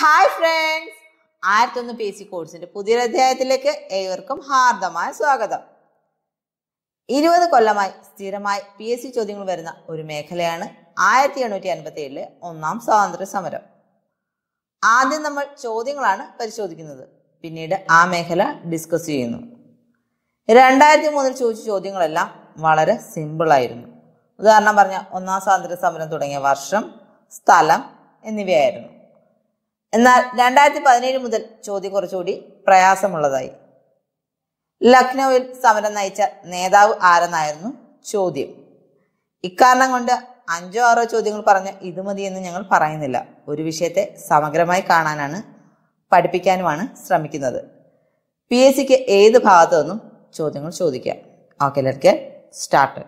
hi friends ആയിരത്തൊന്ന് P S C കോഴ്സിന്റെ അധ്യായത്തിലേക്ക് ഏവർക്കും ഹാർദമായ സ്വാഗതം ഇരുപത് കൊല്ലമായി സ്ഥിരമായി പി എസ് സി ചോദ്യങ്ങൾ വരുന്ന ഒരു മേഖലയാണ് ആയിരത്തി എണ്ണൂറ്റി അൻപത്തി ഏഴിലെ ഒന്നാം സ്വാതന്ത്ര്യ സമരം ആദ്യം നമ്മൾ ചോദ്യങ്ങളാണ് പരിശോധിക്കുന്നത് പിന്നീട് ആ മേഖല ഡിസ്കസ് ചെയ്യുന്നു രണ്ടായിരത്തി മൂന്നിൽ ചോദിച്ച ചോദ്യങ്ങളെല്ലാം വളരെ ആയിരുന്നു ഉദാഹരണം പറഞ്ഞ ഒന്നാം സ്വാതന്ത്ര്യ സമരം തുടങ്ങിയ വർഷം സ്ഥലം എന്നിവയായിരുന്നു എന്നാൽ രണ്ടായിരത്തി പതിനേഴ് മുതൽ ചോദ്യം കുറച്ചുകൂടി പ്രയാസമുള്ളതായി ലക്നൌവിൽ സമരം നയിച്ച നേതാവ് ആരെന്നായിരുന്നു ചോദ്യം ഇക്കാരണം കൊണ്ട് അഞ്ചോ ആറോ ചോദ്യങ്ങൾ പറഞ്ഞ ഇത് മതിയെന്ന് ഞങ്ങൾ പറയുന്നില്ല ഒരു വിഷയത്തെ സമഗ്രമായി കാണാനാണ് പഠിപ്പിക്കാനുമാണ് ശ്രമിക്കുന്നത് പി എസ് സിക്ക് ഏത് ഭാഗത്തു നിന്നും ചോദ്യങ്ങൾ ചോദിക്കാം ഓക്കെ ലെറ്റ് സ്റ്റാർട്ട്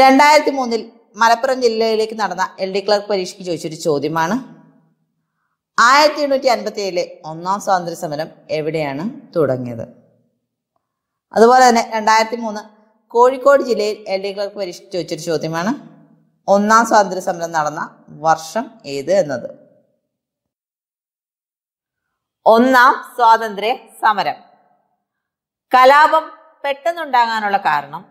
രണ്ടായിരത്തി മൂന്നിൽ മലപ്പുറം ജില്ലയിലേക്ക് നടന്ന എൽ ഡി ക്ലർക്ക് പരീക്ഷയ്ക്ക് ചോദിച്ചൊരു ചോദ്യമാണ് ആയിരത്തി എണ്ണൂറ്റി അൻപത്തി ഏഴിലെ ഒന്നാം സ്വാതന്ത്ര്യ സമരം എവിടെയാണ് തുടങ്ങിയത് അതുപോലെ തന്നെ രണ്ടായിരത്തി മൂന്ന് കോഴിക്കോട് ജില്ലയിൽ എൽ ഡി ക്ലർക്ക് പരീക്ഷയ്ക്ക് ചോദിച്ചൊരു ചോദ്യമാണ് ഒന്നാം സ്വാതന്ത്ര്യ സമരം നടന്ന വർഷം ഏത് എന്നത് ഒന്നാം സ്വാതന്ത്ര്യ സമരം കലാപം പെട്ടെന്നുണ്ടാകാനുള്ള കാരണം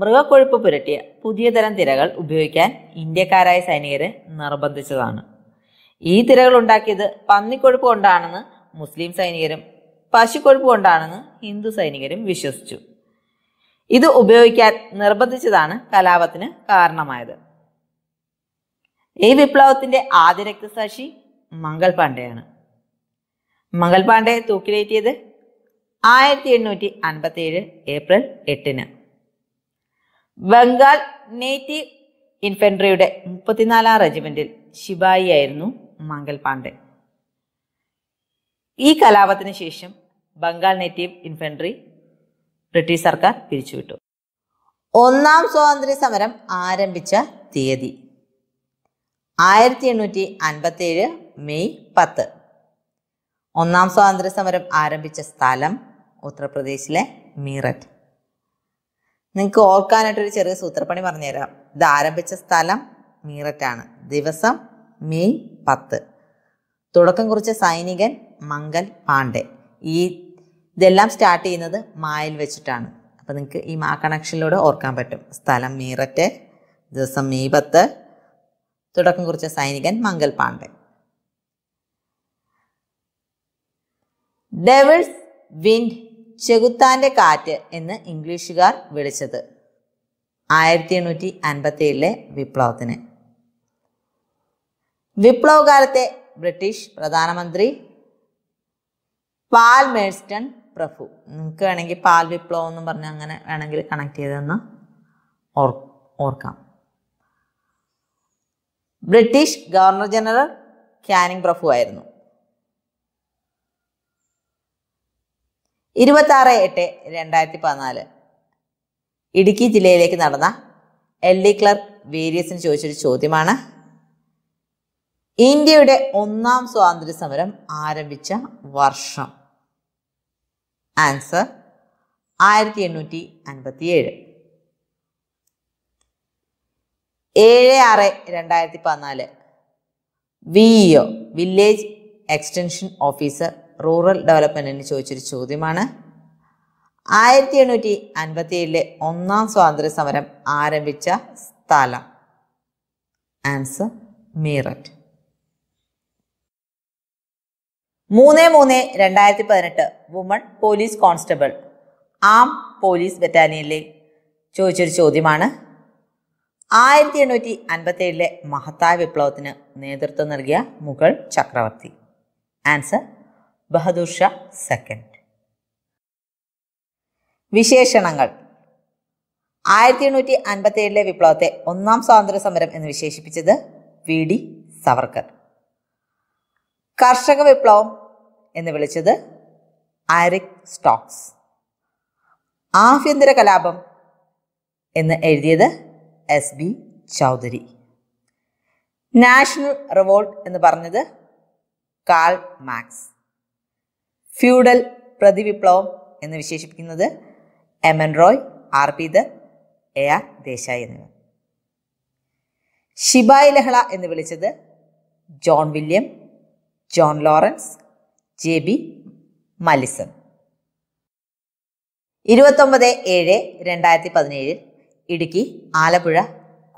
മൃഗക്കൊഴുപ്പ് പുരട്ടിയ പുതിയ തരം തിരകൾ ഉപയോഗിക്കാൻ ഇന്ത്യക്കാരായ സൈനികരെ നിർബന്ധിച്ചതാണ് ഈ തിരകൾ ഉണ്ടാക്കിയത് പന്നിക്കൊഴുപ്പ് കൊണ്ടാണെന്ന് മുസ്ലിം സൈനികരും പശുക്കൊഴുപ്പ് കൊണ്ടാണെന്ന് ഹിന്ദു സൈനികരും വിശ്വസിച്ചു ഇത് ഉപയോഗിക്കാൻ നിർബന്ധിച്ചതാണ് കലാപത്തിന് കാരണമായത് ഈ വിപ്ലവത്തിന്റെ ആദ്യ രക്തസാക്ഷി മംഗൾ പാണ്ഡെയാണ് മംഗൾ പാണ്ഡെ തൂക്കിലേറ്റിയത് ആയിരത്തി എണ്ണൂറ്റി അൻപത്തി ഏഴ് ഏപ്രിൽ എട്ടിന് ബംഗാൾ നേറ്റീവ് ഇൻഫൻട്രിയുടെ മുപ്പത്തിനാലാം റെജിമെന്റിൽ ശിബായി ആയിരുന്നു മംഗൽ പാണ്ഡെ ഈ കലാപത്തിന് ശേഷം ബംഗാൾ നേറ്റീവ് ഇൻഫൻട്രി ബ്രിട്ടീഷ് സർക്കാർ പിരിച്ചുവിട്ടു ഒന്നാം സ്വാതന്ത്ര്യ സമരം ആരംഭിച്ച തീയതി ആയിരത്തി എണ്ണൂറ്റി അൻപത്തി ഏഴ് മെയ് പത്ത് ഒന്നാം സ്വാതന്ത്ര്യ സമരം ആരംഭിച്ച സ്ഥലം ഉത്തർപ്രദേശിലെ മീററ്റ് നിങ്ങൾക്ക് ഓർക്കാനായിട്ടൊരു ചെറിയ സൂത്രപ്പണി പറഞ്ഞുതരാം ഇത് ആരംഭിച്ച സ്ഥലം മീററ്റാണ് ദിവസം മെയ് പത്ത് തുടക്കം കുറിച്ച സൈനികൻ മംഗൽ പാണ്ഡെ ഈ ഇതെല്ലാം സ്റ്റാർട്ട് ചെയ്യുന്നത് മായിൽ വെച്ചിട്ടാണ് അപ്പോൾ നിങ്ങൾക്ക് ഈ മാ കണക്ഷനിലൂടെ ഓർക്കാൻ പറ്റും സ്ഥലം മീററ്റ് ദിവസം മെയ് പത്ത് തുടക്കം കുറിച്ച സൈനികൻ മംഗൽ പാണ്ഡെ ഡെവിൾസ് വിൻഡ് ചെകുത്താന്റെ കാറ്റ് എന്ന് ഇംഗ്ലീഷുകാർ വിളിച്ചത് ആയിരത്തി എണ്ണൂറ്റി അൻപത്തി ഏഴിലെ വിപ്ലവത്തിന് വിപ്ലവകാലത്തെ ബ്രിട്ടീഷ് പ്രധാനമന്ത്രി പാൽ മേഴ്സ്റ്റൺ പ്രഭു നിങ്ങൾക്ക് വേണമെങ്കിൽ പാൽ വിപ്ലവം എന്ന് പറഞ്ഞ് അങ്ങനെ വേണമെങ്കിൽ കണക്ട് ചെയ്തെന്ന് ഓർ ഓർക്കാം ബ്രിട്ടീഷ് ഗവർണർ ജനറൽ ക്യാനിങ് പ്രഭു ആയിരുന്നു ഇരുപത്തി ആറ് എട്ട് രണ്ടായിരത്തി പതിനാല് ഇടുക്കി ജില്ലയിലേക്ക് നടന്ന എൽ ഡി ക്ലർക്ക് വേരിയസിന് ചോദിച്ചൊരു ചോദ്യമാണ് ഇന്ത്യയുടെ ഒന്നാം സ്വാതന്ത്ര്യ സമരം ആരംഭിച്ച വർഷം ആൻസർ ആയിരത്തി എണ്ണൂറ്റി അൻപത്തി ഏഴ് ഏഴ് ആറ് രണ്ടായിരത്തി പതിനാല് V E e O village extension officer rural ഡെവലപ്മെൻറ്റിന് ചോദിച്ചൊരു ചോദ്യമാണ് ആയിരത്തി എണ്ണൂറ്റി ഏഴിലെ ഒന്നാം സ്വാതന്ത്ര്യ സമരം ആരംഭിച്ച സ്ഥലം ആൻസർ മീററ്റ് മൂന്ന് മൂന്ന് രണ്ടായിരത്തി പതിനെട്ട് വുമൺ പോലീസ് കോൺസ്റ്റബിൾ ആം പോലീസ് ബറ്റാലിയനിലെ ചോദിച്ചൊരു ചോദ്യമാണ് ആയിരത്തി എണ്ണൂറ്റി അൻപത്തി ഏഴിലെ മഹത്തായ വിപ്ലവത്തിന് നേതൃത്വം നൽകിയ മുഗൾ ചക്രവർത്തി ആൻസർ ബഹദൂർ ഷാ സെക്കൻഡ് വിശേഷണങ്ങൾ ആയിരത്തി എണ്ണൂറ്റി അൻപത്തി ഏഴിലെ വിപ്ലവത്തെ ഒന്നാം സ്വാതന്ത്ര്യ സമരം എന്ന് വിശേഷിപ്പിച്ചത് വി ഡി സവർക്കർ കർഷക വിപ്ലവം എന്ന് വിളിച്ചത് ആരിക് സ്റ്റോക്സ് ആഭ്യന്തര കലാപം എന്ന് എഴുതിയത് S B Chaudhari national revolt എന്ന് പറഞ്ഞത് കാൾ മാക്സ് ഫ്യൂഡൽ പ്രതിവിപ്ലവം എന്ന് വിശേഷിപ്പിക്കുന്നത് M N Roy R P Dutt A R Desai എന്നിവർ ഷിബായ് ലഹള എന്ന് വിളിച്ചത് John William John Lawrence J B Malleson ഇരുപത്തൊമ്പത് ഏഴ് രണ്ടായിരത്തി പതിനേഴിൽ ഇടുക്കി ആലപ്പുഴ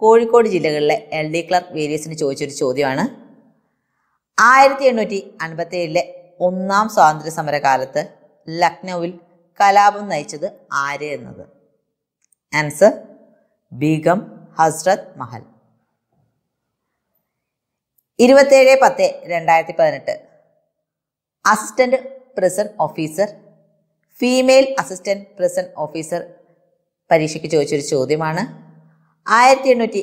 കോഴിക്കോട് ജില്ലകളിലെ എൽ ഡി ക്ലർക്ക് വേരിയസിന് ചോദിച്ചൊരു ചോദ്യമാണ് ആയിരത്തി എണ്ണൂറ്റി അൻപത്തി ഏഴിലെ ഒന്നാം സ്വാതന്ത്ര്യ സമര കാലത്ത് ലക്നൌവിൽ കലാപം നയിച്ചത് ആര് എന്നത് ആൻസർ ബീഗം ഹസ്രത് മഹൽ ഇരുപത്തേഴ് പത്ത് രണ്ടായിരത്തി പതിനെട്ട് assistant prison officer female assistant prison officer പരീക്ഷയ്ക്ക് ചോദിച്ചൊരു ചോദ്യമാണ് ആയിരത്തി എണ്ണൂറ്റി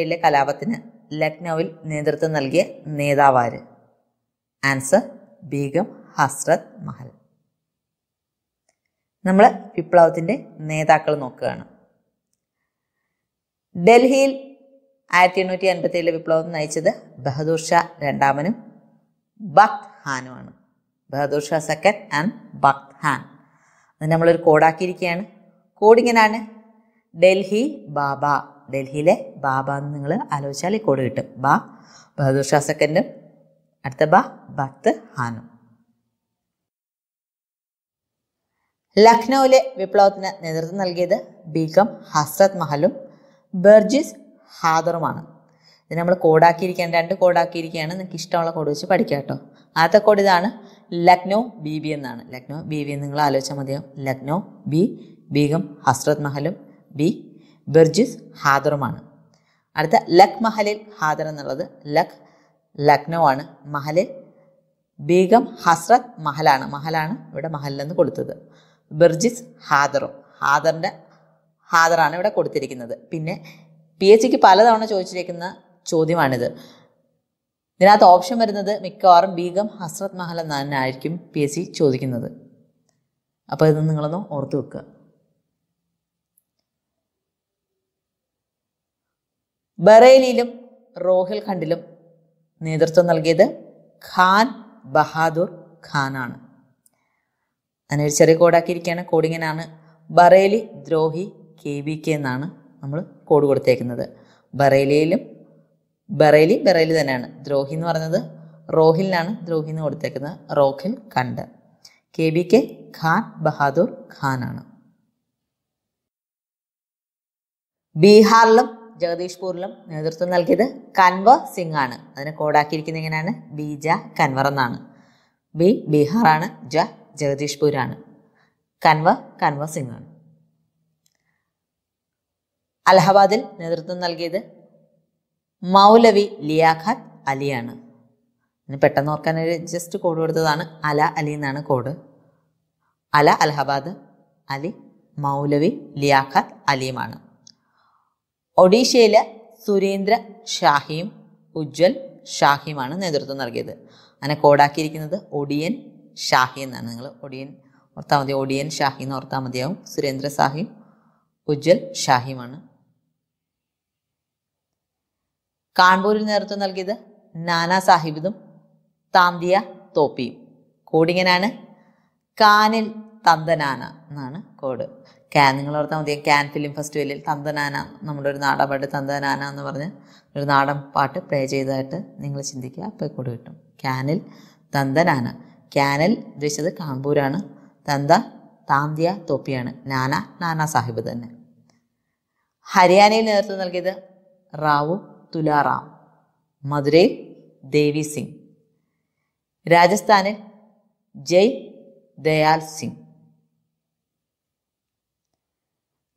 ഏഴിലെ കലാപത്തിന് ലക്നൌവിൽ നേതൃത്വം നൽകിയ നേതാവാര് ആൻസർ ബീഗം ഹസ്രത് മഹൽ നമ്മൾ വിപ്ലവത്തിൻ്റെ നേതാക്കൾ നോക്കുകയാണ് ഡൽഹിയിൽ ആയിരത്തി എണ്ണൂറ്റി ഏഴിലെ വിപ്ലവം നയിച്ചത് ബഹദൂർ ഷാ രണ്ടാമനും ബക്ത് ഹാനുമാണ് ബഹദൂർ ഷാ സെക്കൻഡ് ആൻഡ് ബക്ത് ഹാൻ അത് നമ്മളൊരു കോഡാക്കിയിരിക്കുകയാണ് കോഡ് ഡൽഹി ബാബ ഡൽഹിയിലെ ബാബ എന്ന് നിങ്ങൾ ആലോചിച്ചാൽ ഈ കോഡ് കിട്ടും ബാ ബഹദൂർ ഷാ സെക്കൻഡും അടുത്ത ബ ഭക്ത് ഹാനു ലക്നൌവിലെ വിപ്ലവത്തിന് നേതൃത്വം നൽകിയത് ബീഗം ഹസ്രത് മഹലും ബെർജിസ് ഹാദറുമാണ് ഇത് നമ്മൾ കോഡാക്കിയിരിക്കുകയാണ് രണ്ട് കോഡാക്കിയിരിക്കുകയാണ് നിങ്ങൾക്ക് ഇഷ്ടമുള്ള കോഡ് വെച്ച് പഠിക്കാം കേട്ടോ ആദ്യത്തെ കോഡ് ഇതാണ് ലക്നൗ ബി ബി എന്നാണ് ലക്നൗ ബി ബി നിങ്ങൾ ആലോചിച്ചാൽ മതിയാവും ലക്നൗ ബി ബീഗം ഹസ്രത് മഹലും ബി ബെർജിസ് ഹാദറുമാണ് അടുത്ത ലക് മഹലിൽ ഹാദർ എന്നുള്ളത് ലക് ലക്നൗ ആണ് മഹലിൽ ബീഗം ഹസ്രത് മഹലാണ് മഹലാണ് ഇവിടെ മഹലിലെന്ന് കൊടുത്തത് ബിർജിസ് ഹാദറും ഹാദറിൻ്റെ ഹാദറാണ് ഇവിടെ കൊടുത്തിരിക്കുന്നത് പിന്നെ പി എച്ച് ക്ക് പലതവണ ചോദിച്ചിരിക്കുന്ന ചോദ്യമാണിത് ഇതിനകത്ത് ഓപ്ഷൻ വരുന്നത് മിക്കവാറും ബീഗം ഹസ്രത് മഹൽ എന്ന തന്നെയായിരിക്കും പി എസ് സി ചോദിക്കുന്നത് അപ്പോൾ ഇത് നിങ്ങളൊന്ന് ഓർത്ത് വെക്കുക ബറേലിയിലും റോഹിൽ നേതൃത്വം നൽകിയത് ഖാൻ ബഹാദൂർ ഖാനാണ് അതിനൊരു ചെറിയ കോഡാക്കിയിരിക്കുകയാണ് കോഡിങ്ങനാണ് ബറേലി ദ്രോഹി കെ വി കെ എന്നാണ് നമ്മൾ കോഡ് കൊടുത്തേക്കുന്നത് ബറേലിയിലും ബറേലി ബറേലി തന്നെയാണ് ദ്രോഹി എന്ന് പറയുന്നത് റോഹിലിനാണ് ദ്രോഹി എന്ന് കൊടുത്തേക്കുന്നത് Rohilkhand K B K Khan Bahadur ഖാനാണ് ബീഹാറിലും ജഗദീഷ്പൂരിലും നേതൃത്വം നൽകിയത് കൻവർ സിംഗ് ആണ് അതിനെ കോഡാക്കിയിരിക്കുന്നത് എങ്ങനെയാണ് ബി ജ കൻവർ എന്നാണ് ബി ബീഹാറാണ് ജ ജഗദീഷ്പൂരാണ് കൻവർ കൻവർ സിംഗ് ആണ് അലഹബാദിൽ നേതൃത്വം നൽകിയത് മൗലവി ലിയാഖാത്ത് അലിയാണ് പെട്ടെന്ന് ഓർക്കാൻ ഒരു ജസ്റ്റ് കോഡ് കൊടുത്തതാണ് അല അലി എന്നാണ് കോഡ് അല അലഹബാദ് അലി മൗലവി ലിയാഖാത്ത് അലിയുമാണ് ഒഡീഷയിലെ സുരേന്ദ്ര ഷാഹിയും ഉജ്ജ്വൽ ഷാഹിയുമാണ് നേതൃത്വം നൽകിയത് അങ്ങനെ കോഡാക്കിയിരിക്കുന്നത് ഒഡിയൻ ഷാഹി എന്നാണ് നിങ്ങൾ ഒഡിയൻ ഓർത്താൽ മതി ഒഡിയൻ ഷാഹി എന്ന് ഓർത്താൽ മതിയാവും സുരേന്ദ്ര സാഹിയും ഉജ്ജ്വൽ ഷാഹിയുമാണ് കാൺപൂരിൽ നേതൃത്വം നൽകിയത് നാനാ സാഹിബിതും താന്തിയ തോപ്പിയും കോഡിങ്ങനാണ് കാനിൽ തന്തനാന എന്നാണ് കോഡ് ക്യാൻ നിങ്ങൾ ഓർത്താൽ മതി ക്യാൻ ഫിലിം ഫെസ്റ്റിവലിൽ തന്തനാന നമ്മുടെ ഒരു നാടൻ പാട്ട് തന്തനാന എന്ന് പറഞ്ഞ് ഒരു നാടൻ പാട്ട് പ്ലേ ചെയ്തതായിട്ട് നിങ്ങൾ ചിന്തിക്കുക അപ്പോൾ കൂടെ കിട്ടും ക്യാനിൽ തന്തനാന ക്യാനിൽ ഉദ്ദേശിച്ചത് കാൺപൂരാണ് തന്ത താന്തിയ തോപ്പിയാണ് നാന നാനാ സാഹിബ് തന്നെ ഹരിയാനയിൽ നേതൃത്വം നൽകിയത് റാവു തുലാറാം മധുരയിൽ ദേവി സിംഗ് രാജസ്ഥാനിൽ ജയ് ദയാൽ സിംഗ്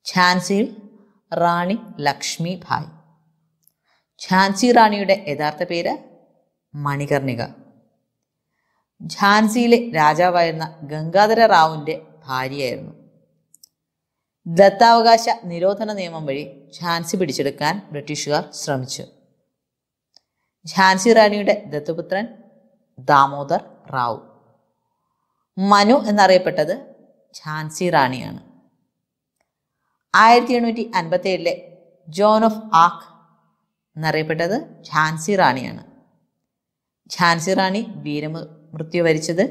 ഝാൻസിയിൽ റാണി ലക്ഷ്മി ഭായ് ഝാൻസി റാണിയുടെ യഥാർത്ഥ പേര് മണികർണിക ഝാൻസിയിലെ രാജാവായിരുന്ന ഗംഗാധര റാവുവിൻ്റെ ഭാര്യയായിരുന്നു ദത്താവകാശ നിരോധന നിയമം വഴി ഝാൻസി പിടിച്ചെടുക്കാൻ ബ്രിട്ടീഷുകാർ ശ്രമിച്ചു ഝാൻസി റാണിയുടെ ദത്തുപുത്രൻ ദാമോദർ റാവു മനു എന്നറിയപ്പെട്ടത് ഝാൻസി റാണിയാണ് ആയിരത്തി എണ്ണൂറ്റി അൻപത്തി ഏഴിലെ ജോൺ ഓഫ് ആക്ക് എന്നറിയപ്പെട്ടത് ഝാൻസി റാണിയാണ് ഝാൻസി റാണി വീരമ മൃത്യു വരിച്ചത്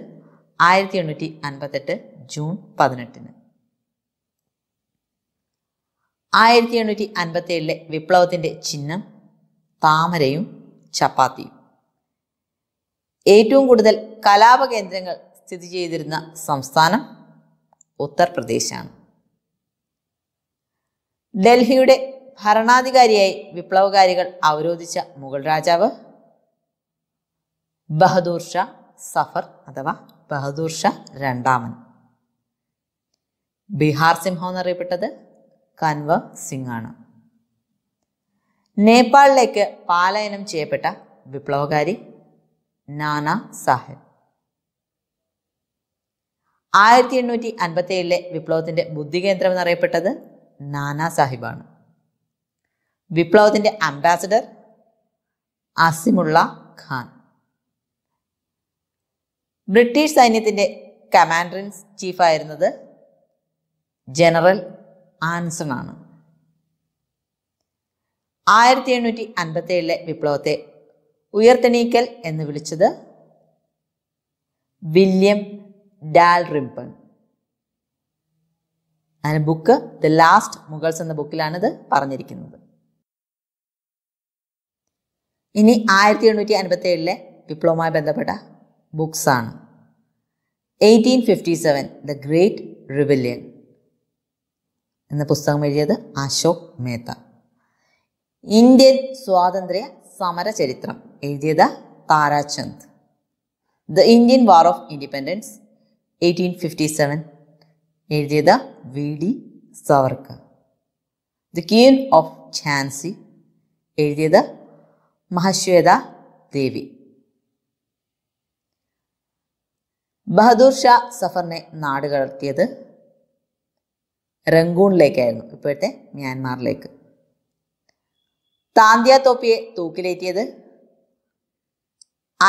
ആയിരത്തി എണ്ണൂറ്റി അൻപത്തെട്ട് ജൂൺ പതിനെട്ടിന് ആയിരത്തി എണ്ണൂറ്റി അൻപത്തി ഏഴിലെ വിപ്ലവത്തിൻ്റെ ചിഹ്നം താമരയും ചപ്പാത്തിയും ഏറ്റവും കൂടുതൽ കലാപകേന്ദ്രങ്ങൾ സ്ഥിതി ചെയ്തിരുന്ന സംസ്ഥാനം ഉത്തർപ്രദേശാണ് ഡൽഹിയുടെ ഭരണാധികാരിയായി വിപ്ലവകാരികൾ അവരോധിച്ച മുഗൾ രാജാവ് ബഹദൂർ ഷാ സഫർ അഥവാ ബഹദൂർ ഷാ രണ്ടാമൻ ബീഹാർ സിംഹം എന്നറിയപ്പെട്ടത് കൻവർ സിംഗ് ആണ് നേപ്പാളിലേക്ക് പാലായനം ചെയ്യപ്പെട്ട വിപ്ലവകാരി നാനാ സാഹിബ് ആയിരത്തി എണ്ണൂറ്റി അൻപത്തി ഏഴിലെ വിപ്ലവത്തിന്റെ ബുദ്ധികേന്ദ്രം എന്നറിയപ്പെട്ടത് നാനാ സാഹിബാണ് വിപ്ലവത്തിൻ്റെ അംബാസഡർ അസിമുള്ള ഖാൻ ബ്രിട്ടീഷ് സൈന്യത്തിൻ്റെ കമാൻഡർ ഇൻ ചീഫായിരുന്നത് ജനറൽ ആൻസൺ ആണ് ആയിരത്തി എണ്ണൂറ്റി അൻപത്തി ഏഴിലെ വിപ്ലവത്തെ ഉയർത്തെണീക്കൽ എന്ന് വിളിച്ചത് വില്യം ഡാൽ റിംപൺ അതിന് ബുക്ക് ദ ലാസ്റ്റ് മുഗൾസ് എന്ന ബുക്കിലാണിത് പറഞ്ഞിരിക്കുന്നത് ഇനി ആയിരത്തി എണ്ണൂറ്റി അൻപത്തി ഏഴിലെ വിപ്ലവമായി ബന്ധപ്പെട്ട ബുക്സാണ് eighteen fifty seven the great rebellion എന്ന പുസ്തകം എഴുതിയത് അശോക് മേത്ത ഇന്ത്യൻ സ്വാതന്ത്ര്യ സമര ചരിത്രം എഴുതിയത് Tarachand the Indian war of independence eighteen fifty seven എഴുതിയത് V D Savarkar the queen of Jhansi എഴുതിയത് മഹശ്വേത ദേവി ബഹദൂർ ഷാ സഫറിനെ നാട് കടത്തിയത് റംഗൂണിലേക്കായിരുന്നു ഇപ്പോഴത്തെ മ്യാൻമാറിലേക്ക് താന്തിയ തോപ്പിയെ തൂക്കിലേറ്റിയത്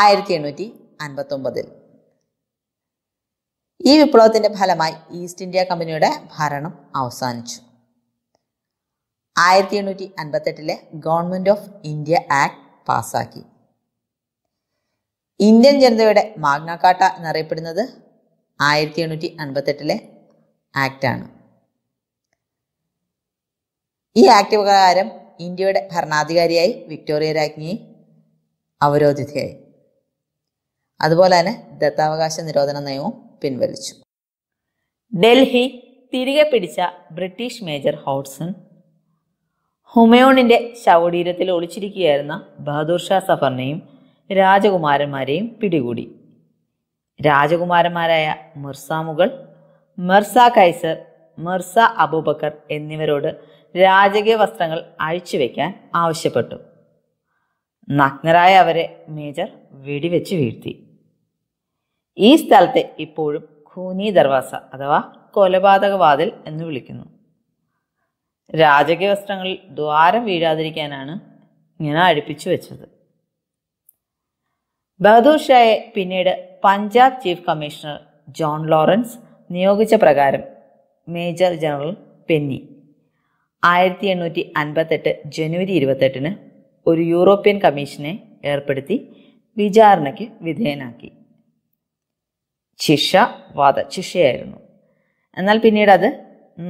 ആയിരത്തി എണ്ണൂറ്റി അൻപത്തൊമ്പതിൽ ഈ വിപ്ലവത്തിന്റെ ഫലമായി ഈസ്റ്റ് ഇന്ത്യ കമ്പനിയുടെ ഭരണം അവസാനിച്ചു ആയിരത്തി എണ്ണൂറ്റി അൻപത്തെട്ടിലെ ഗവൺമെന്റ് ഓഫ് ഇന്ത്യ ആക്ട് പാസാക്കി ഇന്ത്യൻ ജനതയുടെ മാഗ്നാക്കാട്ട എന്നറിയപ്പെടുന്നത് ആയിരത്തി എണ്ണൂറ്റി അൻപത്തെട്ടിലെ ആക്റ്റാണ് ഈ ആക്ട് പ്രകാരം ഇന്ത്യയുടെ ഭരണാധികാരിയായി വിക്ടോറിയ രാജ്ഞി അവരോധിതയായി അതുപോലെ തന്നെ ദത്താവകാശ നിരോധന നയവും പിൻവലിച്ചു ഡൽഹി തിരികെ പിടിച്ച ബ്രിട്ടീഷ് മേജർ ഹോട്ട്സൺ ഹുമയോണിന്റെ ശവടീരത്തിൽ ഒളിച്ചിരിക്കുകയായിരുന്ന ബഹദൂർ ഷാ സഫറിനെയും രാജകുമാരന്മാരെയും പിടികൂടി രാജകുമാരന്മാരായ മിർസ മുഗൾ മിർസ കൈസർ മിർസ അബൂബക്കർ എന്നിവരോട് രാജകീയ വസ്ത്രങ്ങൾ വയ്ക്കാൻ ആവശ്യപ്പെട്ടു നഗ്നരായ അവരെ മേജർ വെടിവെച്ച് വീഴ്ത്തി ഈ സ്ഥലത്തെ ഇപ്പോഴും ഖൂനി ദർവാസ അഥവാ കൊലപാതകവാതിൽ എന്ന് വിളിക്കുന്നു രാജകീയ വസ്ത്രങ്ങളിൽ ദ്വാരം വീഴാതിരിക്കാനാണ് ഇങ്ങനെ അഴിപ്പിച്ചു വെച്ചത് ബഹദൂർ ഷായെ പിന്നീട് Punjab chief commissioner John Lawrence നിയോഗിച്ച പ്രകാരം മേജർ ജനറൽ പെന്നി ആയിരത്തി എണ്ണൂറ്റി അൻപത്തെട്ട് ജനുവരി ഇരുപത്തെട്ടിന് ഒരു യൂറോപ്യൻ കമ്മീഷനെ ഏർപ്പെടുത്തി വിചാരണയ്ക്ക് വിധേയനാക്കി ശിക്ഷ വധശിക്ഷയായിരുന്നു എന്നാൽ പിന്നീട് അത്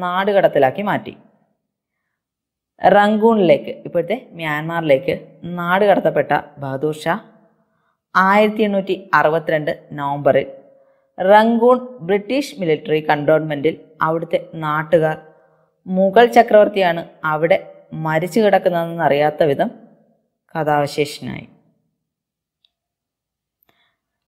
നാടുകടത്തിലാക്കി മാറ്റി റങ്കൂണിലേക്ക് ഇപ്പോഴത്തെ മ്യാൻമാറിലേക്ക് നാടുകടത്തപ്പെട്ട ബഹദൂർ ഷാ ആയിരത്തി എണ്ണൂറ്റി അറുപത്തിരണ്ട് നവംബറിൽ റങ്കൂൺ ബ്രിട്ടീഷ് മിലിറ്ററി കണ്ടോൺമെൻറ്റിൽ അവിടുത്തെ നാട്ടുകാർ മുഗൾ ചക്രവർത്തിയാണ് അവിടെ മരിച്ചു കിടക്കുന്നതെന്ന് വിധം കഥാവശേഷനായി